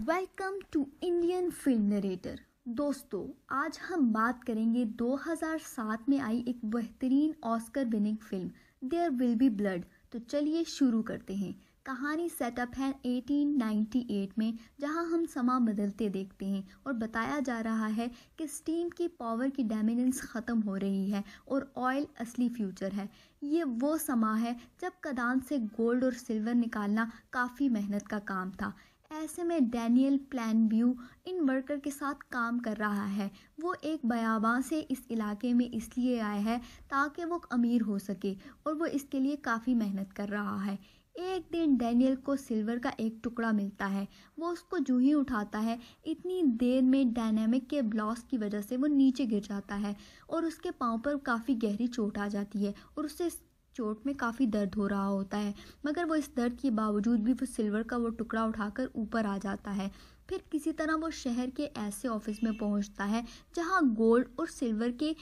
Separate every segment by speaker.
Speaker 1: welcome to Indian film narrator दोस्तों आज हम बात करेंगे 2007 में आई एक बेहतरीन Oscar winning film there will be blood तो चलिए शुरू करते हैं कहानी सेटअप है 1898 में जहां हम समा बदलते देखते हैं और बताया जा रहा है कि स्टीम की पावर की डेमिनेंस ख़त्म हो रही है और ऑयल असली फ्यूचर है ये वो समा है जब कदान से गोल्ड और सिल्वर निकालना काफ़ी मेहनत का काम था ऐसे में डैनियल प्लान व्यू इन वर्कर के साथ काम कर रहा है वो एक बयाबा से इस इलाके में इसलिए आया है ताकि वो अमीर हो सके और वो इसके लिए काफ़ी मेहनत कर रहा है एक दिन डैनियल को सिल्वर का एक टुकड़ा मिलता है वो उसको जूही ही उठाता है इतनी देर में डायनेमिक के ब्लॉस की वजह से वो नीचे गिर जाता है और उसके पाँव पर काफ़ी गहरी चोट आ जाती है और उसे चोट में काफ़ी दर्द हो रहा होता है मगर वो इस दर्द के बावजूद भी वो सिल्वर का वो टुकड़ा उठाकर ऊपर आ जाता है फिर किसी तरह वो शहर के ऐसे ऑफिस में पहुंचता है जहां गोल्ड और सिल्वर के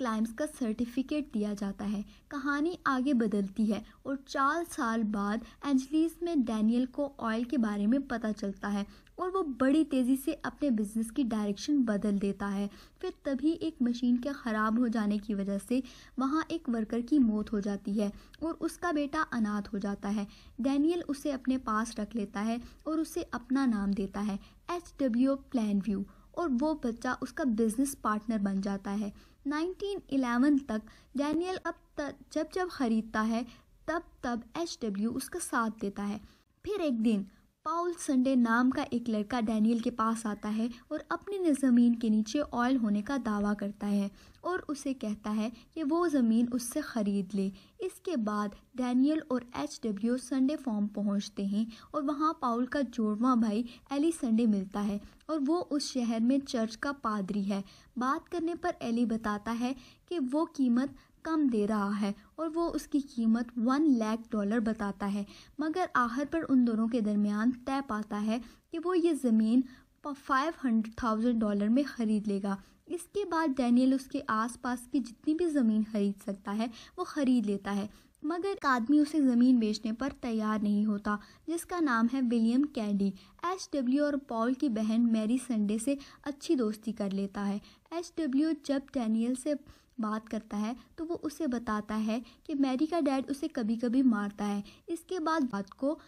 Speaker 1: क्लाइम्स का सर्टिफिकेट दिया जाता है कहानी आगे बदलती है और चार साल बाद एंजलीस में डैनियल को ऑयल के बारे में पता चलता है और वो बड़ी तेज़ी से अपने बिजनेस की डायरेक्शन बदल देता है फिर तभी एक मशीन के ख़राब हो जाने की वजह से वहाँ एक वर्कर की मौत हो जाती है और उसका बेटा अनाथ हो जाता है डैनियल उसे अपने पास रख लेता है और उसे अपना नाम देता है एच डब्ल्यू प्लान व्यू और वो बच्चा उसका बिजनेस पार्टनर बन जाता है 1911 तक डैनियल अब तक जब जब खरीदता है तब तब एच उसका साथ देता है फिर एक दिन पाउल संडे नाम का एक लड़का डैनियल के पास आता है और अपने ज़मीन के नीचे ऑयल होने का दावा करता है और उसे कहता है कि वो ज़मीन उससे ख़रीद ले इसके बाद डैनियल और एच डब्ल्यू संडे फॉर्म पहुंचते हैं और वहां पाउल का जोड़वा भाई एली संडे मिलता है और वो उस शहर में चर्च का पादरी है बात करने पर एली बताता है कि वो कीमत कम दे रहा है और वो उसकी कीमत वन लाख डॉलर बताता है मगर आहर पर उन दोनों के दरमियान तय पाता है कि वो ये ज़मीन फाइव हंड्रेड थाउजेंड डॉलर में ख़रीद लेगा इसके बाद डैनियल उसके आसपास की जितनी भी ज़मीन खरीद सकता है वो ख़रीद लेता है मगर एक आदमी उसे ज़मीन बेचने पर तैयार नहीं होता जिसका नाम है विलियम कैंडी एच डब्ल्यू और पॉल की बहन मैरी संडे से अच्छी दोस्ती कर लेता है एच डब्ल्यू जब डैनियल से बात करता है तो वो उसे बताता है कि मैरी का डैड उसे कभी कभी मारता है इसके बाद बात को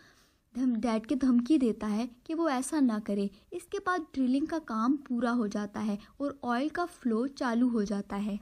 Speaker 1: डैड के धमकी देता है कि वो ऐसा ना करे इसके बाद ड्रिलिंग का काम पूरा हो जाता है और ऑयल का फ्लो चालू हो जाता है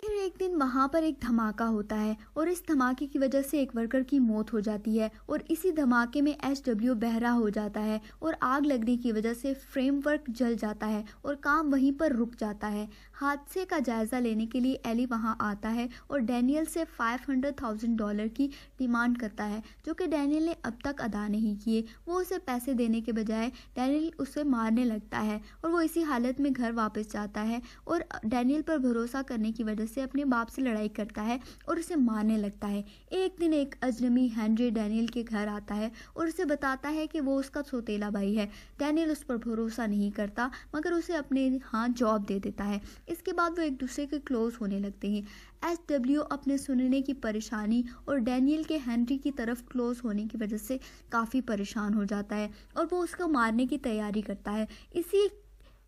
Speaker 1: फिर एक दिन वहाँ पर एक धमाका होता है और इस धमाके की वजह से एक वर्कर की मौत हो जाती है और इसी धमाके में एच डब्ल्यू बहरा हो जाता है और आग लगने की वजह से फ्रेमवर्क जल जाता है और काम वहीं पर रुक जाता है हादसे का जायज़ा लेने के लिए एली वहाँ आता है और डैनियल से फाइव हंड्रेड थाउजेंड डॉलर की डिमांड करता है जो कि डैनियल ने अब तक अदा नहीं किए वो उसे पैसे देने के बजाय डैनियल उसे मारने लगता है और वो इसी हालत में घर वापस जाता है और डैनियल पर भरोसा करने की वजह वजह से अपने बाप से लड़ाई करता है और उसे मारने लगता है एक दिन एक अजनबी हैंनरी डैनियल के घर आता है और उसे बताता है कि वो उसका सोतेला भाई है डैनियल उस पर भरोसा नहीं करता मगर उसे अपने हाँ जॉब दे देता है इसके बाद वो एक दूसरे के क्लोज होने लगते हैं एस डब्ल्यू अपने सुनने की परेशानी और डैनियल के हैंनरी की तरफ क्लोज होने की वजह से काफ़ी परेशान हो जाता है और वो उसको मारने की तैयारी करता है इसी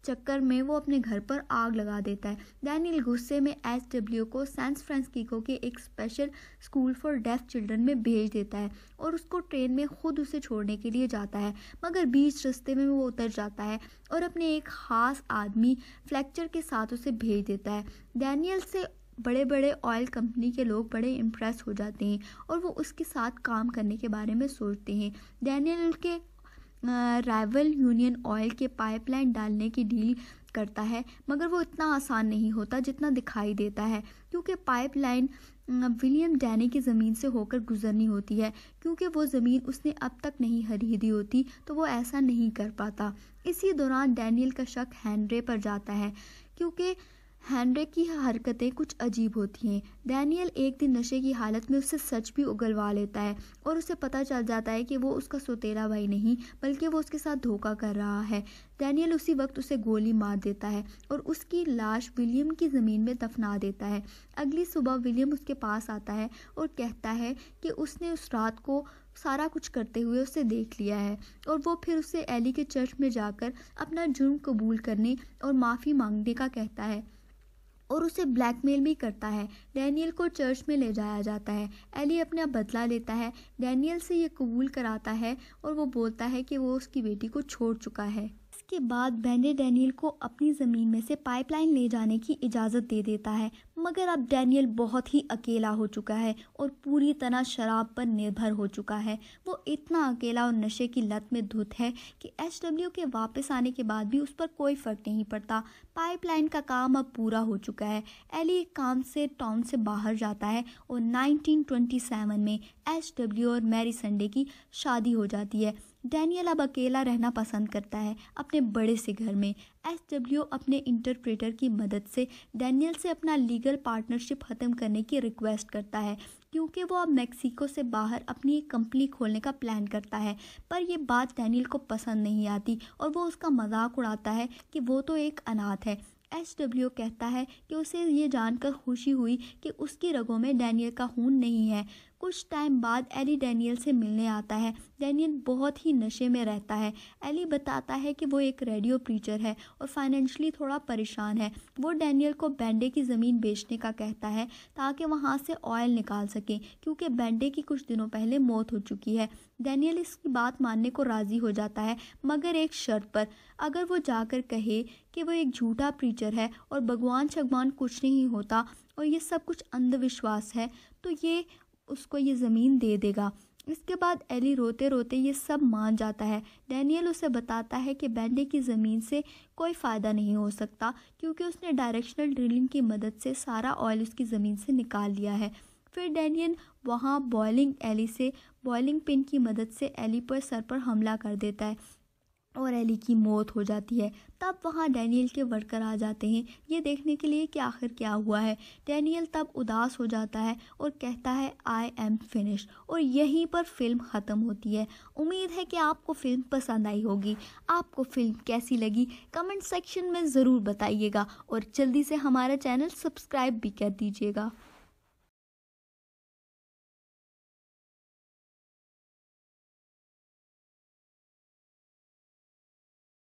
Speaker 1: चक्कर में वो अपने घर पर आग लगा देता है डैनियल गुस्से में एस डब्ल्यू को सेंस फ्रांसिको के एक special school for deaf children में भेज देता है और उसको ट्रेन में खुद उसे छोड़ने के लिए जाता है मगर बीच रस्ते में वो उतर जाता है और अपने एक खास आदमी फ्लैक्चर के साथ उसे भेज देता है डैनियल से बड़े बड़े ऑयल कंपनी के लोग बड़े इम्प्रेस हो जाते हैं और वो उसके साथ काम करने के बारे में सोचते हैं डैनियल के राइवल यूनियन ऑयल के पाइपलाइन डालने की डील करता है मगर वो इतना आसान नहीं होता जितना दिखाई देता है क्योंकि पाइपलाइन विलियम डैनी की ज़मीन से होकर गुजरनी होती है क्योंकि वो ज़मीन उसने अब तक नहीं खरीदी होती तो वो ऐसा नहीं कर पाता इसी दौरान डैनियल का शक हैंनरे पर जाता है क्योंकि हैनरिक की हरकतें कुछ अजीब होती हैं डैनियल एक दिन नशे की हालत में उससे सच भी उगलवा लेता है और उसे पता चल जाता है कि वो उसका सोतेला भाई नहीं बल्कि वो उसके साथ धोखा कर रहा है डैनियल उसी वक्त उसे गोली मार देता है और उसकी लाश विलियम की ज़मीन में दफना देता है अगली सुबह विलियम उसके पास आता है और कहता है कि उसने उस रात को सारा कुछ करते हुए उसे देख लिया है और वो फिर उसे एली के चर्च में जाकर अपना जुर्म कबूल करने और माफ़ी मांगने का कहता है और उसे ब्लैकमेल भी करता है डैनियल को चर्च में ले जाया जाता है एली अपना बदला लेता है डैनियल से ये कबूल कराता है और वो बोलता है कि वो उसकी बेटी को छोड़ चुका है इसके बाद बैंडे डैनियल को अपनी ज़मीन में से पाइपलाइन ले जाने की इजाज़त दे देता है मगर अब डैनियल बहुत ही अकेला हो चुका है और पूरी तरह शराब पर निर्भर हो चुका है वो इतना अकेला और नशे की लत में धुत है कि एच डब्ल्यू के वापस आने के बाद भी उस पर कोई फ़र्क नहीं पड़ता पाइपलाइन का काम अब पूरा हो चुका है एली एक काम से टाउन से बाहर जाता है और 1927 में एच डब्ल्यू और मैरी संडे की शादी हो जाती है डैनियल अब अकेला रहना पसंद करता है अपने बड़े से घर में एस डब्ल्यू अपने इंटरप्रेटर की मदद से डैनियल से अपना लीगल पार्टनरशिप ख़त्म करने की रिक्वेस्ट करता है क्योंकि वो अब मेक्सिको से बाहर अपनी एक कंपनी खोलने का प्लान करता है पर यह बात डैनियल को पसंद नहीं आती और वो उसका मजाक उड़ाता है कि वो तो एक अनाथ है एच डब्ल्यू कहता है कि उसे ये जानकर खुशी हुई कि उसकी रगों में डैनियल का खून नहीं है कुछ टाइम बाद एली डैनियल से मिलने आता है डैनियल बहुत ही नशे में रहता है एली बताता है कि वो एक रेडियो प्रीचर है और फाइनेंशली थोड़ा परेशान है वो डैनियल को बैंडे की ज़मीन बेचने का कहता है ताकि वहाँ से ऑयल निकाल सकें क्योंकि बैंडे की कुछ दिनों पहले मौत हो चुकी है डैनियल इसकी बात मानने को राज़ी हो जाता है मगर एक शर्त पर अगर वो जाकर कहे कि वो एक झूठा प्रीचर है और भगवान शगवान कुछ नहीं होता और ये सब कुछ अंधविश्वास है तो ये उसको ये ज़मीन दे देगा इसके बाद एली रोते रोते ये सब मान जाता है डैनियल उसे बताता है कि बैंडे की ज़मीन से कोई फ़ायदा नहीं हो सकता क्योंकि उसने डायरेक्शनल ड्रिलिंग की मदद से सारा ऑयल उसकी ज़मीन से निकाल लिया है फिर डैनियल वहाँ बॉयलिंग एली से बॉयलिंग पिन की मदद से एली पर सर पर हमला कर देता है और एली की मौत हो जाती है तब वहाँ डैनियल के वर्कर आ जाते हैं ये देखने के लिए कि आखिर क्या हुआ है डैनियल तब उदास हो जाता है और कहता है आई एम फिनिश और यहीं पर फिल्म ख़त्म होती है उम्मीद है कि आपको फिल्म पसंद आई होगी आपको फिल्म कैसी लगी कमेंट सेक्शन में ज़रूर बताइएगा और जल्दी से हमारा चैनल सब्सक्राइब भी कर दीजिएगा